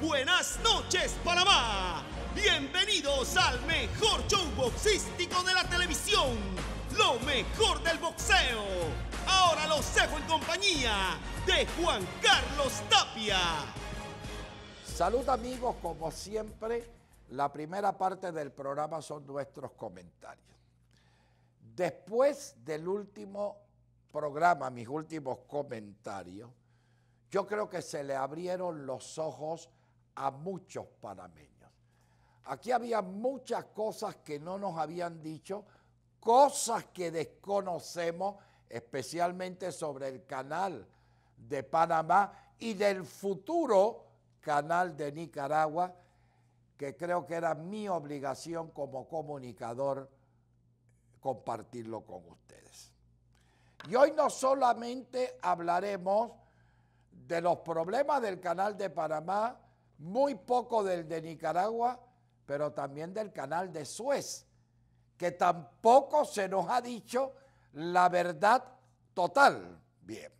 Buenas noches, Panamá. Bienvenidos al mejor show boxístico de la televisión. Lo mejor del boxeo. Ahora los dejo en compañía de Juan Carlos Tapia. Salud amigos, como siempre, la primera parte del programa son nuestros comentarios. Después del último programa, mis últimos comentarios, yo creo que se le abrieron los ojos a muchos panameños. Aquí había muchas cosas que no nos habían dicho, cosas que desconocemos, especialmente sobre el canal de Panamá y del futuro canal de Nicaragua, que creo que era mi obligación como comunicador compartirlo con ustedes. Y hoy no solamente hablaremos de los problemas del canal de Panamá, muy poco del de Nicaragua, pero también del canal de Suez, que tampoco se nos ha dicho la verdad total. Bien.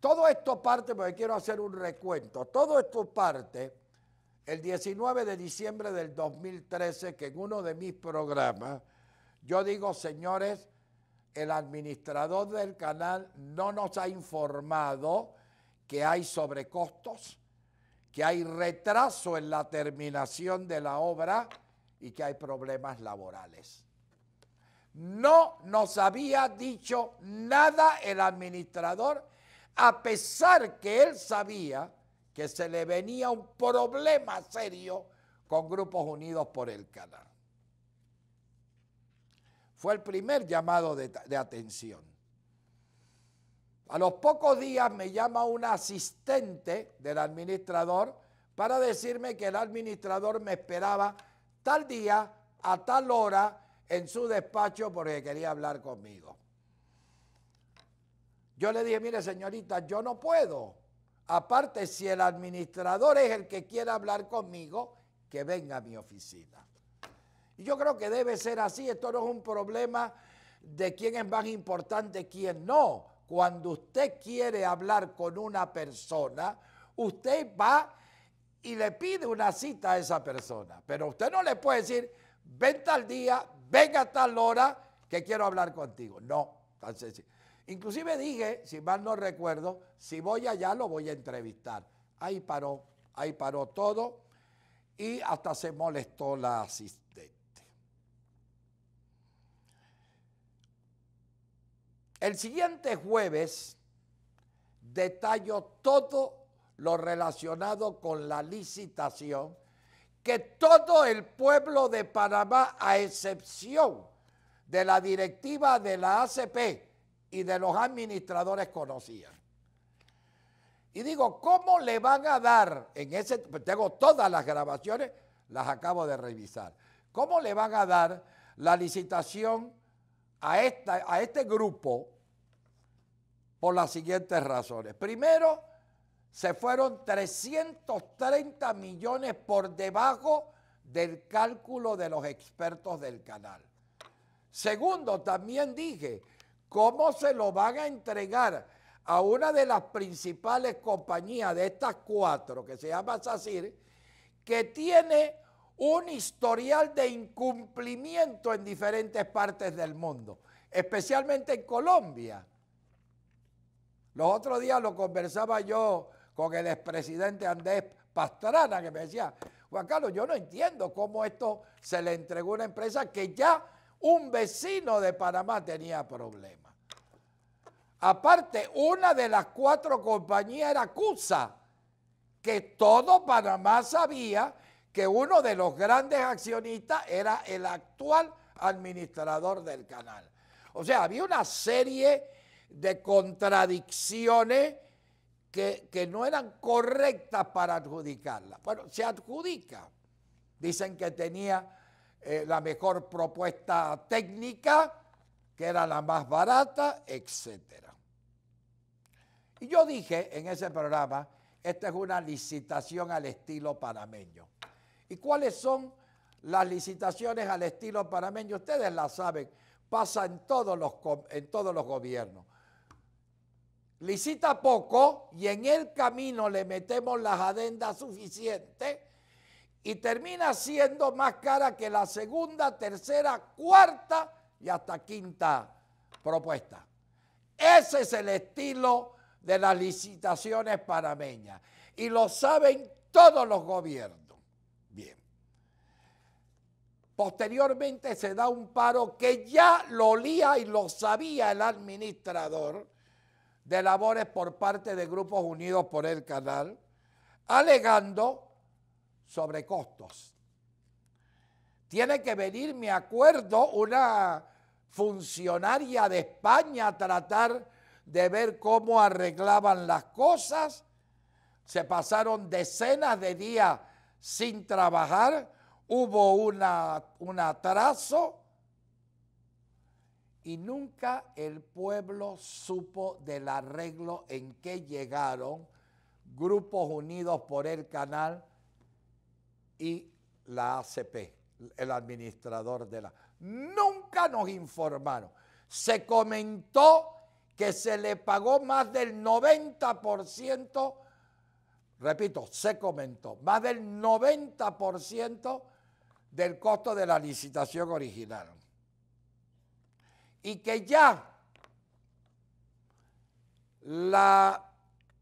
Todo esto parte, porque quiero hacer un recuento, todo esto parte el 19 de diciembre del 2013, que en uno de mis programas, yo digo, señores, el administrador del canal no nos ha informado que hay sobrecostos, que hay retraso en la terminación de la obra y que hay problemas laborales. No nos había dicho nada el administrador, a pesar que él sabía que se le venía un problema serio con Grupos Unidos por el Canal. Fue el primer llamado de, de atención. A los pocos días me llama una asistente del administrador para decirme que el administrador me esperaba tal día, a tal hora, en su despacho porque quería hablar conmigo. Yo le dije, mire señorita, yo no puedo. Aparte, si el administrador es el que quiere hablar conmigo, que venga a mi oficina. Y yo creo que debe ser así. Esto no es un problema de quién es más importante, quién no. Cuando usted quiere hablar con una persona, usted va y le pide una cita a esa persona. Pero usted no le puede decir, ven tal día, venga a tal hora, que quiero hablar contigo. No, tan sencillo. Inclusive dije, si mal no recuerdo, si voy allá lo voy a entrevistar. Ahí paró, ahí paró todo y hasta se molestó la asistente. El siguiente jueves detallo todo lo relacionado con la licitación que todo el pueblo de Panamá, a excepción de la directiva de la ACP y de los administradores, conocía. Y digo, ¿cómo le van a dar en ese? Pues tengo todas las grabaciones, las acabo de revisar. ¿Cómo le van a dar la licitación a, esta, a este grupo por las siguientes razones. Primero, se fueron 330 millones por debajo del cálculo de los expertos del canal. Segundo, también dije, ¿cómo se lo van a entregar a una de las principales compañías de estas cuatro, que se llama SACIR, que tiene un historial de incumplimiento en diferentes partes del mundo, especialmente en Colombia? Los otros días lo conversaba yo con el expresidente Andrés Pastrana, que me decía, Juan Carlos, yo no entiendo cómo esto se le entregó a una empresa que ya un vecino de Panamá tenía problemas. Aparte, una de las cuatro compañías era CUSA, que todo Panamá sabía que uno de los grandes accionistas era el actual administrador del canal. O sea, había una serie de contradicciones que, no eran correctas para adjudicarla. Bueno, se adjudica. Dicen que tenía eh, la mejor propuesta técnica, que era la más barata, etc. Y yo dije en ese programa, esta es una licitación al estilo panameño. ¿Y cuáles son las licitaciones al estilo panameño? Ustedes la saben, pasa en todos los, en todos los gobiernos licita poco y en el camino le metemos las adendas suficientes y termina siendo más cara que la segunda, tercera, cuarta y hasta quinta propuesta. Ese es el estilo de las licitaciones panameñas y lo saben todos los gobiernos. Bien. Posteriormente se da un paro que ya lo olía y lo sabía el administrador de labores por parte de grupos unidos por el canal, alegando sobrecostos. Tiene que venir, me acuerdo, una funcionaria de España a tratar de ver cómo arreglaban las cosas. Se pasaron decenas de días sin trabajar, hubo una, un atraso y nunca el pueblo supo del arreglo en que llegaron Grupos Unidos por el Canal y la ACP, el administrador de la... Nunca nos informaron. Se comentó que se le pagó más del 90%, repito, se comentó, más del 90% del costo de la licitación original y que ya la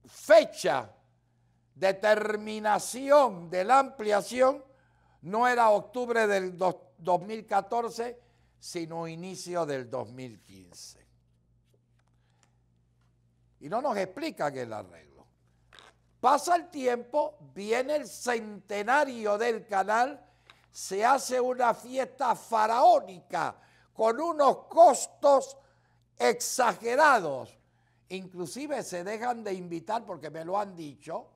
fecha de terminación de la ampliación no era octubre del 2014, sino inicio del 2015. Y no nos explican el arreglo. Pasa el tiempo, viene el centenario del canal, se hace una fiesta faraónica con unos costos exagerados. Inclusive se dejan de invitar, porque me lo han dicho,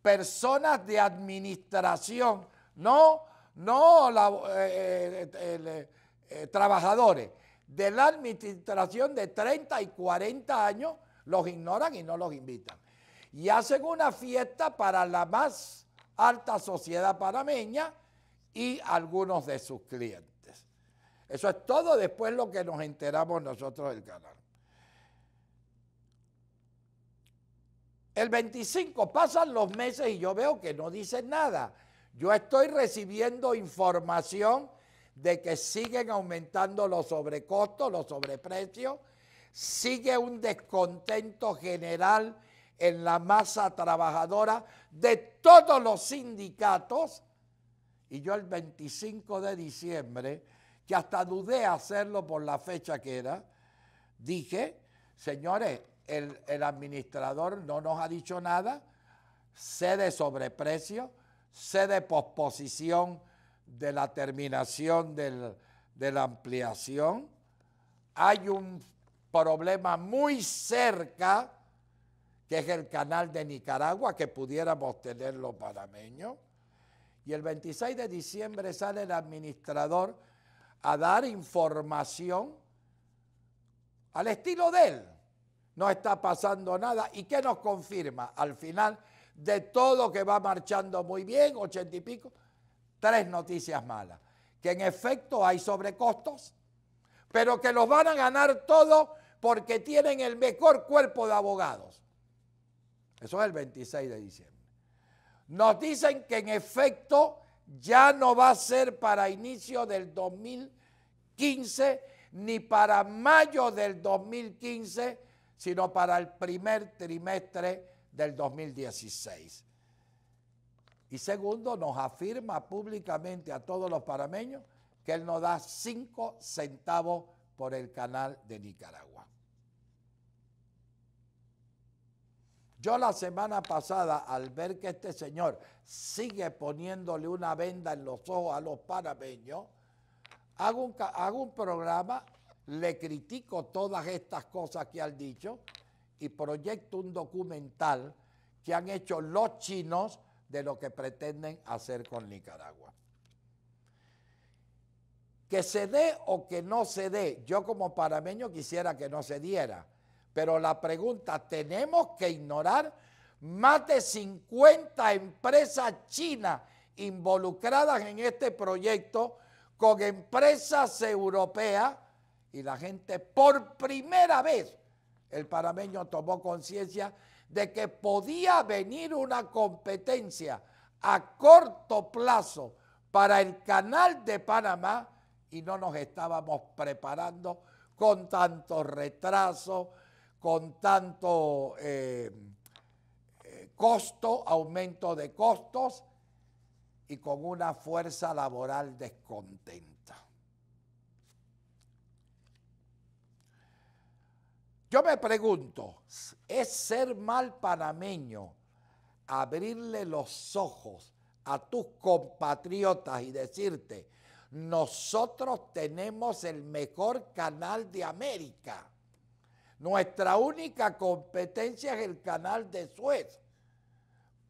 personas de administración, no, no eh, eh, eh, trabajadores, de la administración de 30 y 40 años, los ignoran y no los invitan. Y hacen una fiesta para la más alta sociedad panameña y algunos de sus clientes. Eso es todo después lo que nos enteramos nosotros del canal. El 25 pasan los meses y yo veo que no dicen nada. Yo estoy recibiendo información de que siguen aumentando los sobrecostos, los sobreprecios, sigue un descontento general en la masa trabajadora de todos los sindicatos. Y yo el 25 de diciembre que hasta dudé hacerlo por la fecha que era, dije, señores, el, administrador no nos ha dicho nada, sé de sobreprecio, sé de posposición de la terminación de la ampliación, hay un problema muy cerca, que es el canal de Nicaragua, que pudiéramos tenerlo los panameños. Y el 26 de diciembre sale el administrador a dar información al estilo de él. No está pasando nada. ¿Y qué nos confirma? Al final de todo que va marchando muy bien, ochenta y pico, tres noticias malas. Que en efecto hay sobrecostos, pero que los van a ganar todos porque tienen el mejor cuerpo de abogados. Eso es el 26 de diciembre. Nos dicen que en efecto ya no va a ser para inicio del 2015 ni para mayo del 2015, sino para el primer trimestre del 2016. Y segundo, nos afirma públicamente a todos los parameños que él nos da cinco centavos por el canal de Nicaragua. Yo la semana pasada, al ver que este señor sigue poniéndole una venda en los ojos a los panameños, hago un, hago un programa, le critico todas estas cosas que han dicho y proyecto un documental que han hecho los chinos de lo que pretenden hacer con Nicaragua. Que se dé o que no se dé, yo como parameño quisiera que no se diera pero la pregunta, tenemos que ignorar más de 50 empresas chinas involucradas en este proyecto con empresas europeas y la gente por primera vez, el panameño tomó conciencia de que podía venir una competencia a corto plazo para el canal de Panamá y no nos estábamos preparando con tantos retrasos, con tanto eh, eh, costo, aumento de costos y con una fuerza laboral descontenta. Yo me pregunto, ¿es ser mal panameño abrirle los ojos a tus compatriotas y decirte, nosotros tenemos el mejor canal de América? Nuestra única competencia es el canal de Suez.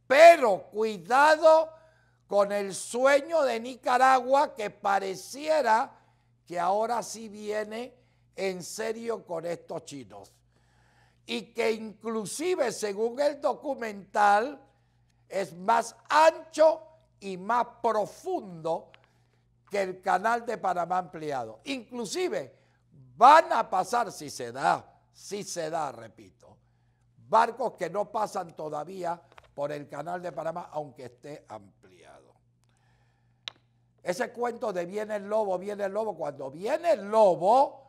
Pero cuidado con el sueño de Nicaragua que pareciera que ahora sí viene en serio con estos chinos. Y que inclusive, según el documental, es más ancho y más profundo que el canal de Panamá ampliado. Inclusive van a pasar, si se da, sí se da, repito. Barcos que no pasan todavía por el canal de Panamá, aunque esté ampliado. Ese cuento de viene el lobo, viene el lobo, cuando viene el lobo,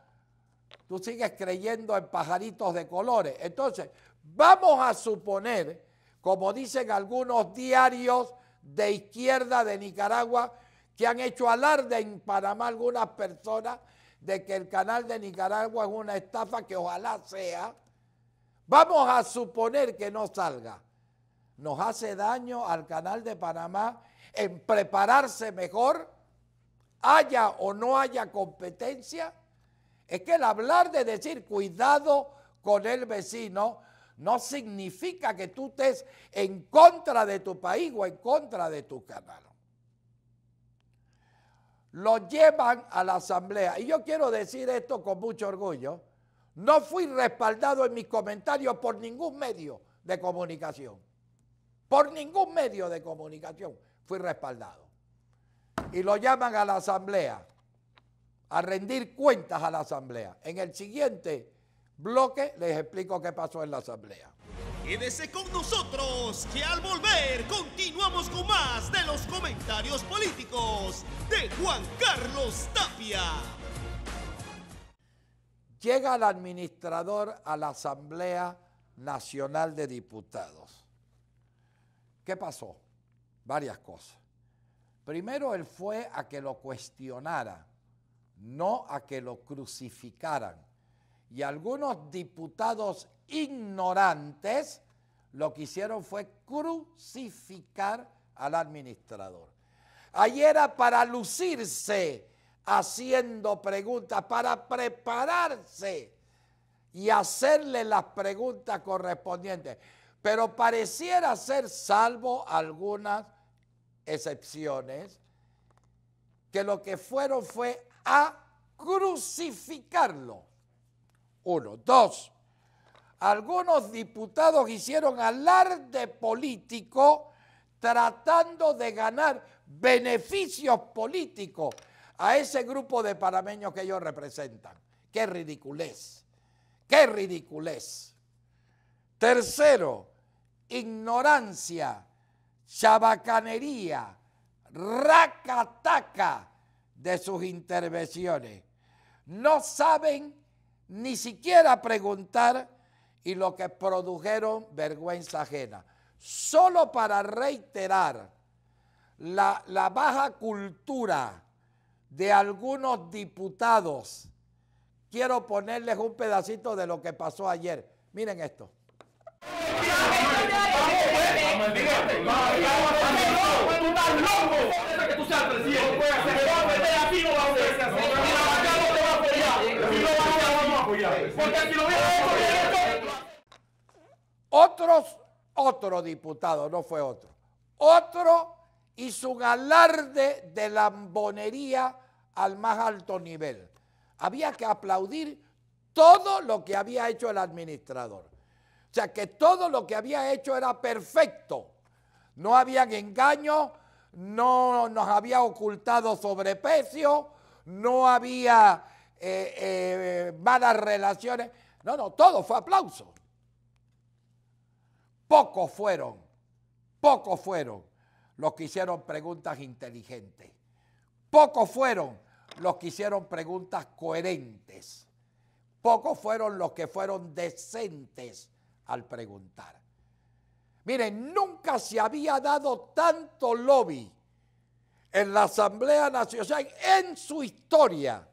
tú sigues creyendo en pajaritos de colores. Entonces, vamos a suponer, como dicen algunos diarios de izquierda de Nicaragua, que han hecho alarde en Panamá algunas personas de que el canal de Nicaragua es una estafa que ojalá sea, vamos a suponer que no salga. Nos hace daño al canal de Panamá en prepararse mejor, haya o no haya competencia. Es que el hablar de decir cuidado con el vecino no significa que tú estés en contra de tu país o en contra de tu canal lo llevan a la asamblea. Y yo quiero decir esto con mucho orgullo. No fui respaldado en mis comentarios por ningún medio de comunicación. Por ningún medio de comunicación fui respaldado. Y lo llaman a la asamblea, a rendir cuentas a la asamblea. En el siguiente bloque les explico qué pasó en la asamblea. Quédese con nosotros, que al volver continuamos con más de los comentarios políticos de Juan Carlos Tapia. Llega el administrador a la Asamblea Nacional de Diputados. ¿Qué pasó? Varias cosas. Primero, él fue a que lo cuestionara, no a que lo crucificaran. Y algunos diputados ignorantes, lo que hicieron fue crucificar al administrador. ahí era para lucirse haciendo preguntas, para prepararse y hacerle las preguntas correspondientes. Pero pareciera ser, salvo algunas excepciones, que lo que fueron fue a crucificarlo. Uno, dos algunos diputados hicieron alarde político tratando de ganar beneficios políticos a ese grupo de parameños que ellos representan. ¡Qué ridiculez! ¡Qué ridiculez! Tercero, ignorancia, chabacanería, racataca de sus intervenciones. No saben ni siquiera preguntar y lo que produjeron vergüenza ajena. Solo para reiterar la, la baja cultura de algunos diputados, quiero ponerles un pedacito de lo que pasó ayer. Miren esto. Porque lo otros, otro diputado, no fue otro, otro hizo un alarde de lambonería al más alto nivel. Había que aplaudir todo lo que había hecho el administrador. O sea que todo lo que había hecho era perfecto. No habían engaños, no nos había ocultado sobreprecio, no había eh, eh, malas relaciones. No, no, todo fue aplauso pocos fueron, pocos fueron los que hicieron preguntas inteligentes. Pocos fueron los que hicieron preguntas coherentes. Pocos fueron los que fueron decentes al preguntar. Miren, nunca se había dado tanto lobby en la Asamblea Nacional en su historia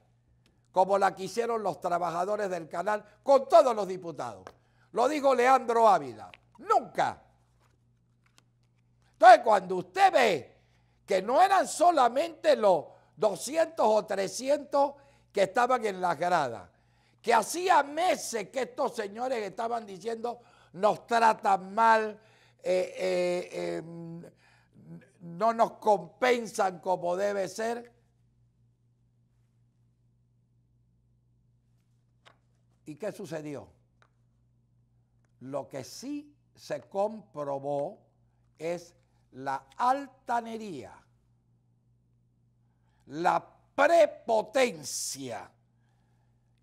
como la que hicieron los trabajadores del canal con todos los diputados. Lo dijo Leandro Ávila. Nunca. Entonces, cuando usted ve que no eran solamente los 200 o 300 que estaban en las gradas, que hacía meses que estos señores estaban diciendo, nos tratan mal, eh, eh, em, no nos compensan como debe ser. ¿Y qué sucedió? Lo que sí se comprobó es la altanería, la prepotencia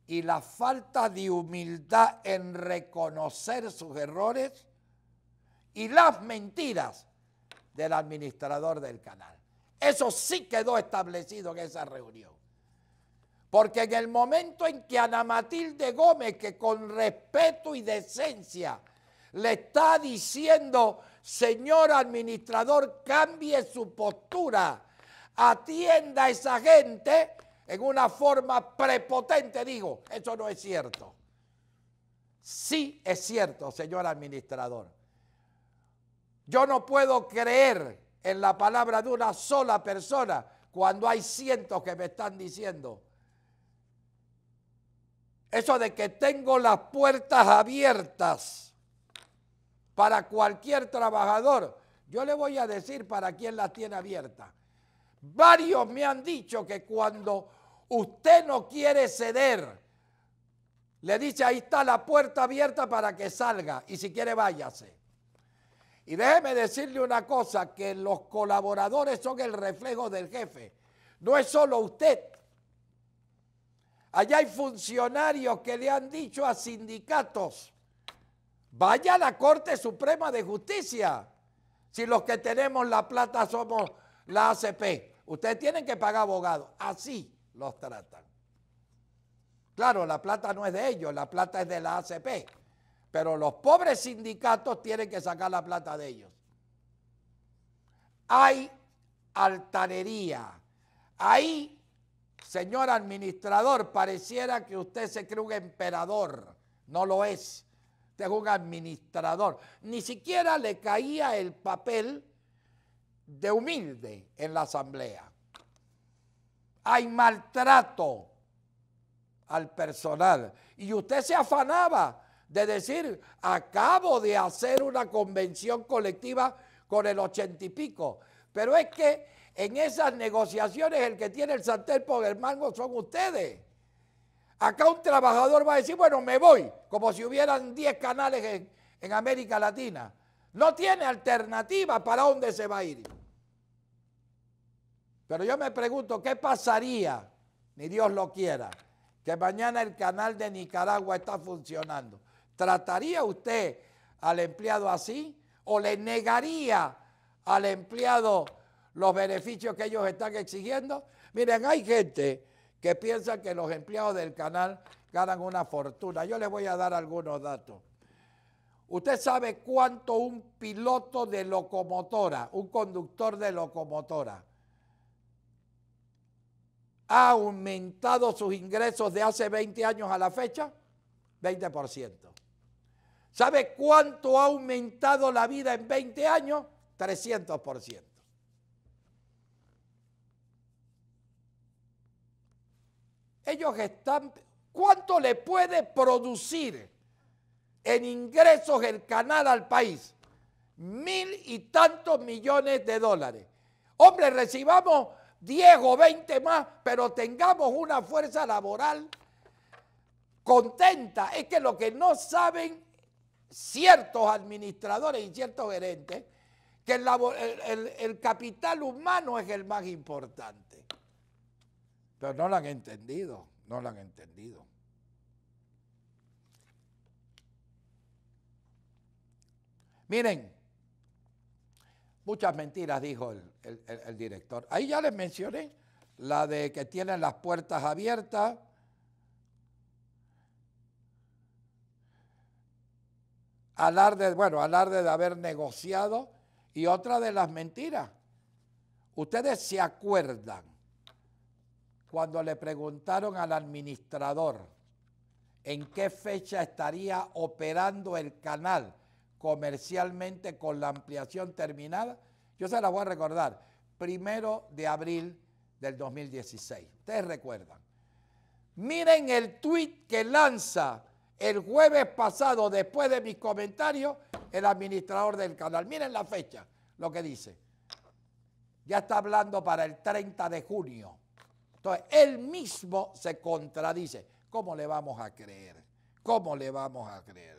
y la falta de humildad en reconocer sus errores y las mentiras del administrador del canal. Eso sí quedó establecido en esa reunión. Porque en el momento en que Ana Matilde Gómez, que con respeto y decencia le está diciendo, señor administrador, cambie su postura, atienda a esa gente en una forma prepotente, digo, eso no es cierto. Sí es cierto, señor administrador. Yo no puedo creer en la palabra de una sola persona cuando hay cientos que me están diciendo. Eso de que tengo las puertas abiertas para cualquier trabajador. Yo le voy a decir para quien las tiene abiertas. Varios me han dicho que cuando usted no quiere ceder, le dice ahí está la puerta abierta para que salga y si quiere váyase. Y déjeme decirle una cosa, que los colaboradores son el reflejo del jefe. No es solo usted. Allá hay funcionarios que le han dicho a sindicatos Vaya a la Corte Suprema de Justicia. Si los que tenemos la plata somos la ACP. Ustedes tienen que pagar abogados. Así los tratan. Claro, la plata no es de ellos, la plata es de la ACP. Pero los pobres sindicatos tienen que sacar la plata de ellos. Hay altanería. Ahí, señor administrador, pareciera que usted se cree un emperador. No lo es es un administrador. Ni siquiera le caía el papel de humilde en la asamblea. Hay maltrato al personal. Y usted se afanaba de decir, acabo de hacer una convención colectiva con el ochenta y pico. Pero es que en esas negociaciones el que tiene el sartén por el mango son ustedes. Acá un trabajador va a decir, bueno, me voy, como si hubieran 10 canales en, América Latina. No tiene alternativa para dónde se va a ir. Pero yo me pregunto, ¿qué pasaría, ni Dios lo quiera, que mañana el canal de Nicaragua está funcionando? ¿Trataría usted al empleado así o le negaría al empleado los beneficios que ellos están exigiendo? Miren, hay gente que piensan que los empleados del canal ganan una fortuna. Yo les voy a dar algunos datos. ¿Usted sabe cuánto un piloto de locomotora, un conductor de locomotora, ha aumentado sus ingresos de hace 20 años a la fecha? 20%. ¿Sabe cuánto ha aumentado la vida en 20 años? 300%. Ellos están, ¿cuánto le puede producir en ingresos el canal al país? Mil y tantos millones de dólares. Hombre, recibamos 10 o 20 más, pero tengamos una fuerza laboral contenta. Es que lo que no saben ciertos administradores y ciertos gerentes, que el, el, capital humano es el más importante. Pero no la han entendido, no la han entendido. Miren, muchas mentiras dijo el, el, director. Ahí ya les mencioné la de que tienen las puertas abiertas. Alarde, bueno, alarde de haber negociado y otra de las mentiras. Ustedes se acuerdan cuando le preguntaron al administrador en qué fecha estaría operando el canal comercialmente con la ampliación terminada, yo se la voy a recordar, primero de abril del 2016. Ustedes recuerdan. Miren el tweet que lanza el jueves pasado, después de mis comentarios, el administrador del canal. Miren la fecha, lo que dice. Ya está hablando para el 30 de junio entonces, él mismo se contradice. ¿Cómo le vamos a creer? ¿Cómo le vamos a creer?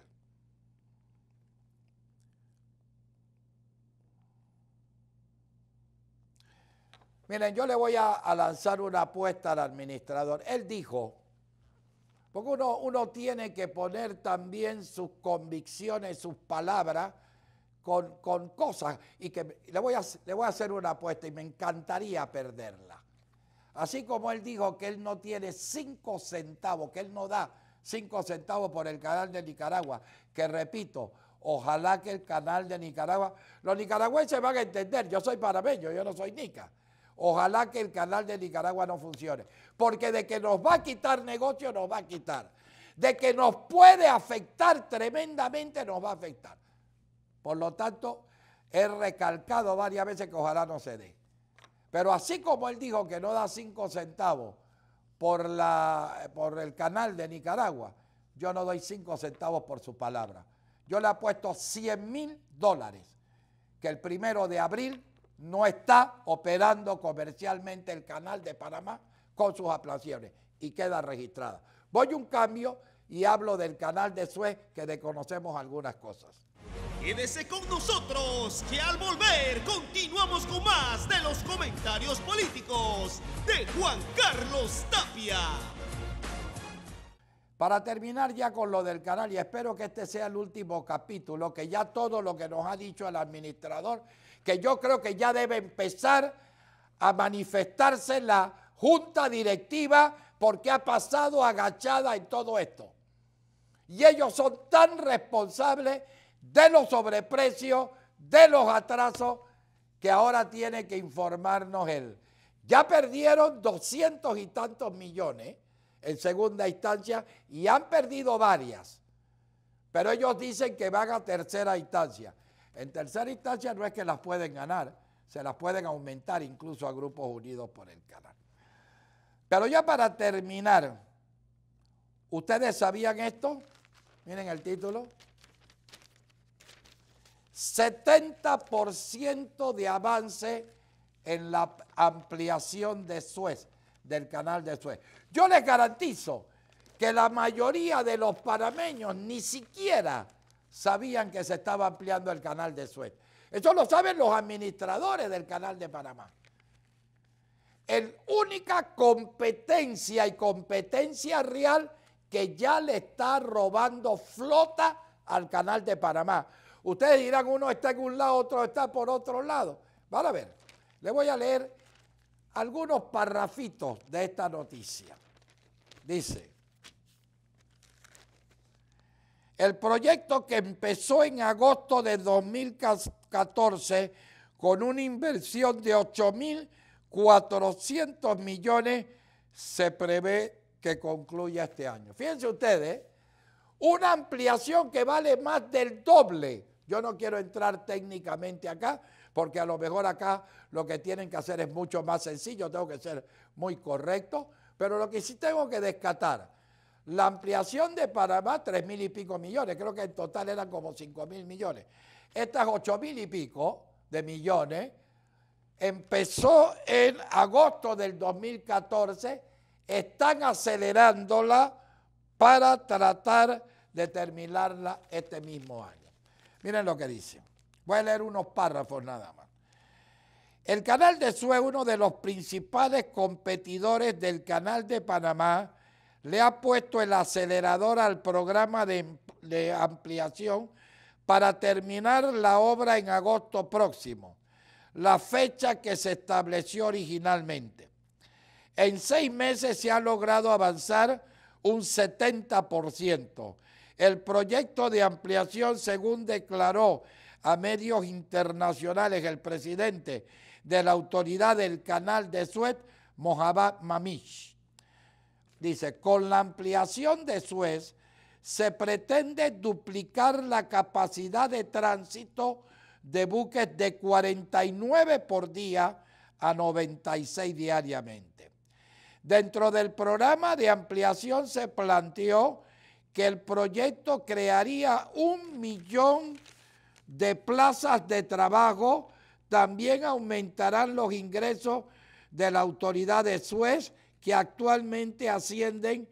Miren, yo le voy a, lanzar una apuesta al administrador. Él dijo, porque uno, uno, tiene que poner también sus convicciones, sus palabras con, con cosas. Y que le voy, le voy a hacer una apuesta y me encantaría perderla. Así como él dijo que él no tiene cinco centavos, que él no da cinco centavos por el canal de Nicaragua, que repito, ojalá que el canal de Nicaragua, los nicaragüenses van a entender, yo soy parameño, yo no soy nica. Ojalá que el canal de Nicaragua no funcione, porque de que nos va a quitar negocio, nos va a quitar. De que nos puede afectar tremendamente, nos va a afectar. Por lo tanto, he recalcado varias veces que ojalá no se dé. Pero así como él dijo que no da cinco centavos por, la, por el canal de Nicaragua, yo no doy cinco centavos por su palabra. Yo le apuesto 100 mil dólares que el primero de abril no está operando comercialmente el canal de Panamá con sus aplaciones y queda registrada. Voy un cambio y hablo del canal de Suez que desconocemos algunas cosas. Quédese con nosotros que al volver continuamos con más de los comentarios políticos de Juan Carlos Tapia. Para terminar ya con lo del canal, y espero que este sea el último capítulo, que ya todo lo que nos ha dicho el administrador, que yo creo que ya debe empezar a manifestarse la junta directiva porque ha pasado agachada en todo esto. Y ellos son tan responsables de los sobreprecios, de los atrasos que ahora tiene que informarnos él. Ya perdieron doscientos y tantos millones en segunda instancia y han perdido varias, pero ellos dicen que van a tercera instancia. En tercera instancia no es que las pueden ganar, se las pueden aumentar incluso a grupos unidos por el canal. Pero ya para terminar, ¿ustedes sabían esto? Miren el título. 70% de avance en la ampliación de Suez, del canal de Suez. Yo les garantizo que la mayoría de los panameños ni siquiera sabían que se estaba ampliando el canal de Suez. Eso lo saben los administradores del canal de Panamá. la única competencia y competencia real que ya le está robando flota al canal de Panamá. Ustedes dirán, uno está en un lado, otro está por otro lado. Van a ver, le voy a leer algunos parrafitos de esta noticia. Dice, el proyecto que empezó en agosto de 2014 con una inversión de 8.400 millones se prevé que concluya este año. Fíjense ustedes, una ampliación que vale más del doble yo no quiero entrar técnicamente acá, porque a lo mejor acá lo que tienen que hacer es mucho más sencillo, tengo que ser muy correcto, pero lo que sí tengo que descatar, la ampliación de Panamá, tres mil y pico millones, creo que en total eran como cinco mil millones. Estas ocho mil y pico de millones empezó en agosto del 2014, están acelerándola para tratar de terminarla este mismo año. Miren lo que dice. Voy a leer unos párrafos nada más. El canal de Suez, uno de los principales competidores del canal de Panamá, le ha puesto el acelerador al programa de, ampliación para terminar la obra en agosto próximo, la fecha que se estableció originalmente. En seis meses se ha logrado avanzar un 70%, el proyecto de ampliación, según declaró a medios internacionales el presidente de la autoridad del canal de Suez, Mohamed Mamish. Dice, con la ampliación de Suez se pretende duplicar la capacidad de tránsito de buques de 49 por día a 96 diariamente. Dentro del programa de ampliación se planteó que el proyecto crearía un millón de plazas de trabajo, también aumentarán los ingresos de la autoridad de Suez, que actualmente ascienden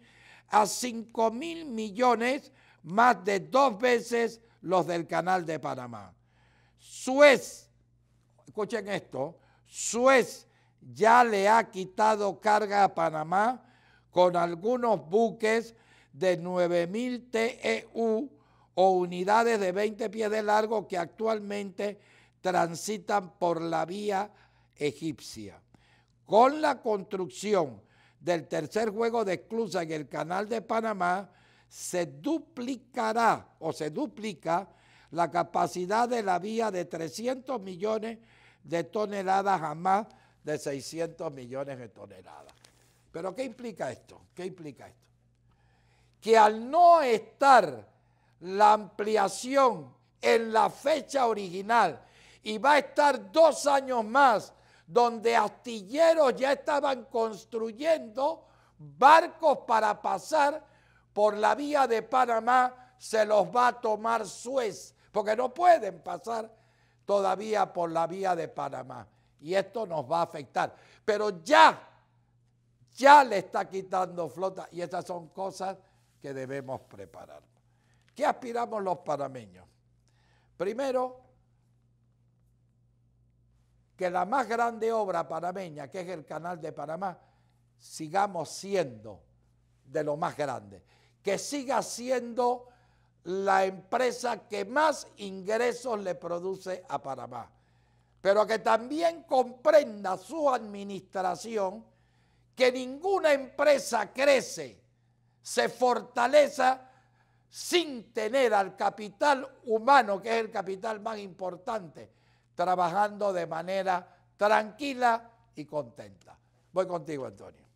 a 5 mil millones, más de dos veces los del Canal de Panamá. Suez, escuchen esto, Suez ya le ha quitado carga a Panamá con algunos buques de 9.000 TEU o unidades de 20 pies de largo que actualmente transitan por la vía egipcia. Con la construcción del tercer juego de esclusa en el Canal de Panamá, se duplicará o se duplica la capacidad de la vía de 300 millones de toneladas a más de 600 millones de toneladas. Pero ¿qué implica esto? ¿Qué implica esto? que al no estar la ampliación en la fecha original y va a estar dos años más donde astilleros ya estaban construyendo barcos para pasar por la vía de Panamá, se los va a tomar Suez, porque no pueden pasar todavía por la vía de Panamá. Y esto nos va a afectar. Pero ya, ya le está quitando flota y estas son cosas debemos preparar. ¿Qué aspiramos los panameños? Primero, que la más grande obra panameña, que es el Canal de Panamá, sigamos siendo de lo más grande. Que siga siendo la empresa que más ingresos le produce a Panamá. Pero que también comprenda su administración que ninguna empresa crece se fortaleza sin tener al capital humano, que es el capital más importante, trabajando de manera tranquila y contenta. Voy contigo, Antonio.